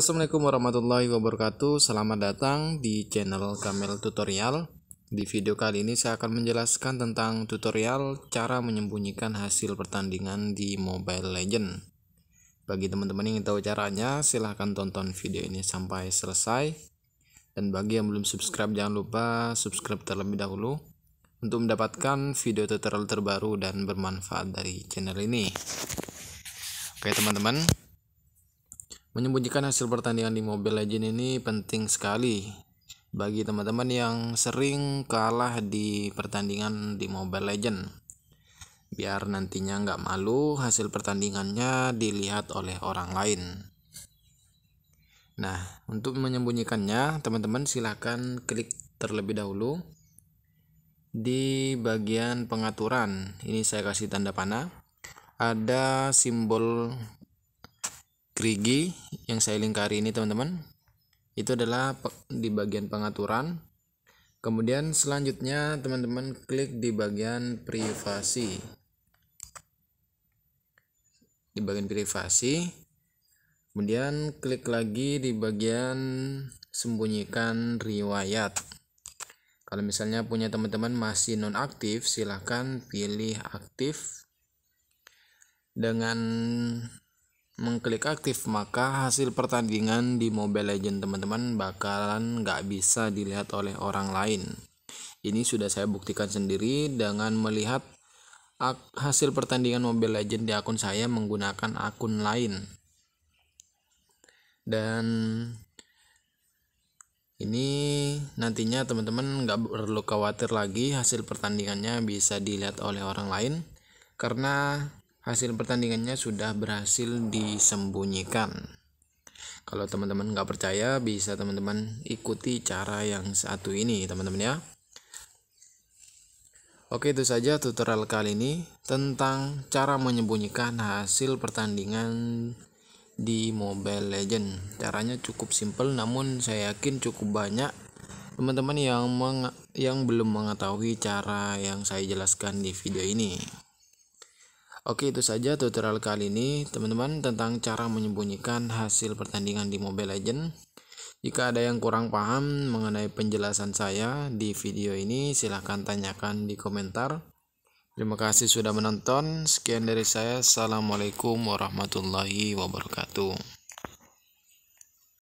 Assalamualaikum warahmatullahi wabarakatuh Selamat datang di channel Kamil Tutorial Di video kali ini saya akan menjelaskan tentang tutorial Cara menyembunyikan hasil pertandingan di Mobile Legend Bagi teman-teman yang ingin tahu caranya silahkan tonton video ini sampai selesai Dan bagi yang belum subscribe jangan lupa subscribe terlebih dahulu Untuk mendapatkan video tutorial terbaru dan bermanfaat dari channel ini Oke teman-teman Menyembunyikan hasil pertandingan di Mobile Legends ini penting sekali bagi teman-teman yang sering kalah di pertandingan di Mobile Legends. Biar nantinya nggak malu hasil pertandingannya dilihat oleh orang lain. Nah, untuk menyembunyikannya, teman-teman silahkan klik terlebih dahulu di bagian pengaturan. Ini saya kasih tanda panah. Ada simbol gerigi yang saya lingkari ini teman-teman itu adalah di bagian pengaturan kemudian selanjutnya teman-teman klik di bagian privasi di bagian privasi kemudian klik lagi di bagian sembunyikan riwayat kalau misalnya punya teman-teman masih nonaktif silahkan pilih aktif dengan mengklik aktif maka hasil pertandingan di Mobile Legend teman-teman bakalan nggak bisa dilihat oleh orang lain ini sudah saya buktikan sendiri dengan melihat hasil pertandingan Mobile Legend di akun saya menggunakan akun lain dan ini nantinya teman-teman nggak perlu khawatir lagi hasil pertandingannya bisa dilihat oleh orang lain karena hasil pertandingannya sudah berhasil disembunyikan. Kalau teman-teman nggak percaya, bisa teman-teman ikuti cara yang satu ini, teman-teman ya. Oke, itu saja tutorial kali ini tentang cara menyembunyikan hasil pertandingan di Mobile Legend. Caranya cukup simple, namun saya yakin cukup banyak teman-teman yang yang belum mengetahui cara yang saya jelaskan di video ini. Oke itu saja tutorial kali ini teman-teman tentang cara menyembunyikan hasil pertandingan di Mobile Legends. Jika ada yang kurang paham mengenai penjelasan saya di video ini silahkan tanyakan di komentar. Terima kasih sudah menonton. Sekian dari saya. Assalamualaikum warahmatullahi wabarakatuh.